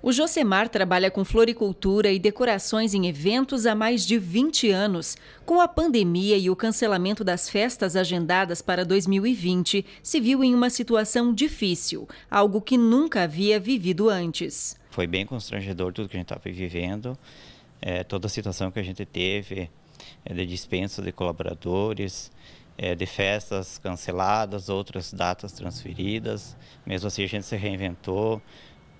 O Josemar trabalha com floricultura e decorações em eventos há mais de 20 anos. Com a pandemia e o cancelamento das festas agendadas para 2020, se viu em uma situação difícil, algo que nunca havia vivido antes. Foi bem constrangedor tudo que a gente estava vivendo, é, toda a situação que a gente teve é, de dispensa de colaboradores, é, de festas canceladas, outras datas transferidas. Mesmo assim, a gente se reinventou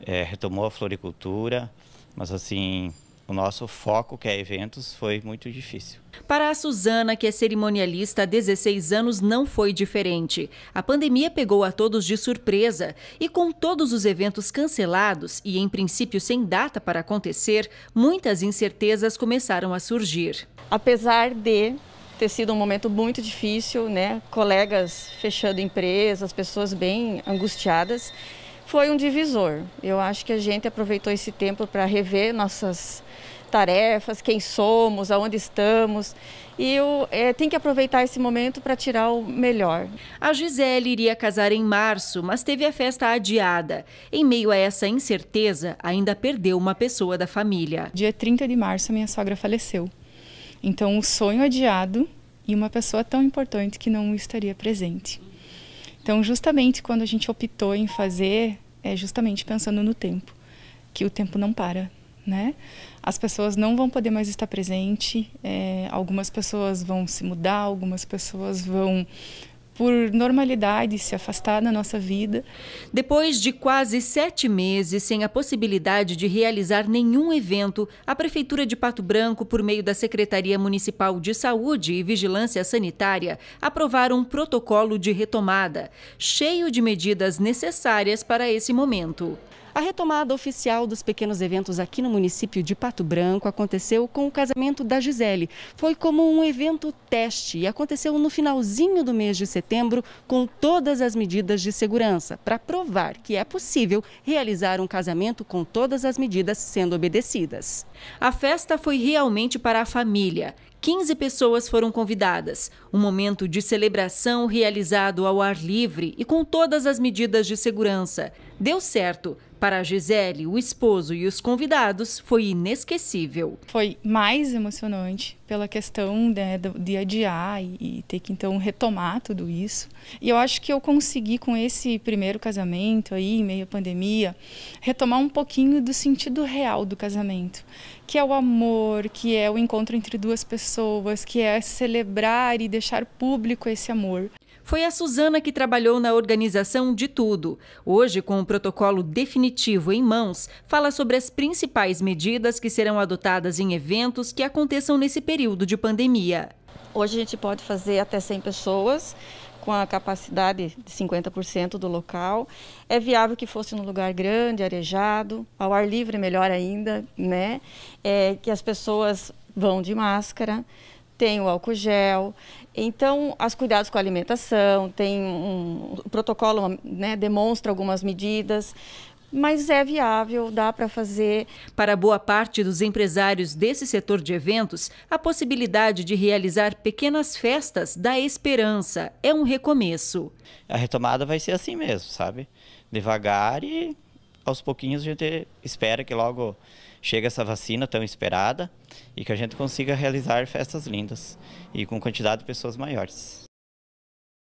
é, retomou a floricultura, mas assim, o nosso foco, que é eventos, foi muito difícil. Para a Suzana, que é cerimonialista há 16 anos, não foi diferente. A pandemia pegou a todos de surpresa e, com todos os eventos cancelados e, em princípio, sem data para acontecer, muitas incertezas começaram a surgir. Apesar de ter sido um momento muito difícil, né? Colegas fechando empresas, pessoas bem angustiadas foi um divisor. Eu acho que a gente aproveitou esse tempo para rever nossas tarefas, quem somos, aonde estamos. E eu é, que aproveitar esse momento para tirar o melhor. A Gisele iria casar em março, mas teve a festa adiada. Em meio a essa incerteza, ainda perdeu uma pessoa da família. Dia 30 de março, minha sogra faleceu. Então, o um sonho adiado e uma pessoa tão importante que não estaria presente. Então, justamente quando a gente optou em fazer, é justamente pensando no tempo, que o tempo não para, né? As pessoas não vão poder mais estar presente, é, algumas pessoas vão se mudar, algumas pessoas vão por normalidade, se afastar da nossa vida. Depois de quase sete meses sem a possibilidade de realizar nenhum evento, a Prefeitura de Pato Branco, por meio da Secretaria Municipal de Saúde e Vigilância Sanitária, aprovaram um protocolo de retomada, cheio de medidas necessárias para esse momento. A retomada oficial dos pequenos eventos aqui no município de Pato Branco aconteceu com o casamento da Gisele. Foi como um evento teste e aconteceu no finalzinho do mês de setembro com todas as medidas de segurança para provar que é possível realizar um casamento com todas as medidas sendo obedecidas. A festa foi realmente para a família 15 pessoas foram convidadas. Um momento de celebração realizado ao ar livre e com todas as medidas de segurança. Deu certo. Para a Gisele, o esposo e os convidados foi inesquecível. Foi mais emocionante pela questão né, do dia a dia e, e ter que então retomar tudo isso. E eu acho que eu consegui com esse primeiro casamento aí, meio à pandemia, retomar um pouquinho do sentido real do casamento, que é o amor, que é o encontro entre duas pessoas, que é celebrar e deixar público esse amor. Foi a Suzana que trabalhou na organização de tudo. Hoje, com o protocolo definitivo em mãos, fala sobre as principais medidas que serão adotadas em eventos que aconteçam nesse período de pandemia. Hoje a gente pode fazer até 100 pessoas, com a capacidade de 50% do local. É viável que fosse num lugar grande, arejado, ao ar livre melhor ainda, né? É, que as pessoas vão de máscara, tem o álcool gel. Então, os cuidados com a alimentação, tem um, um protocolo, né, demonstra algumas medidas mas é viável, dá para fazer. Para boa parte dos empresários desse setor de eventos, a possibilidade de realizar pequenas festas dá esperança, é um recomeço. A retomada vai ser assim mesmo, sabe? Devagar e aos pouquinhos a gente espera que logo chegue essa vacina tão esperada e que a gente consiga realizar festas lindas e com quantidade de pessoas maiores.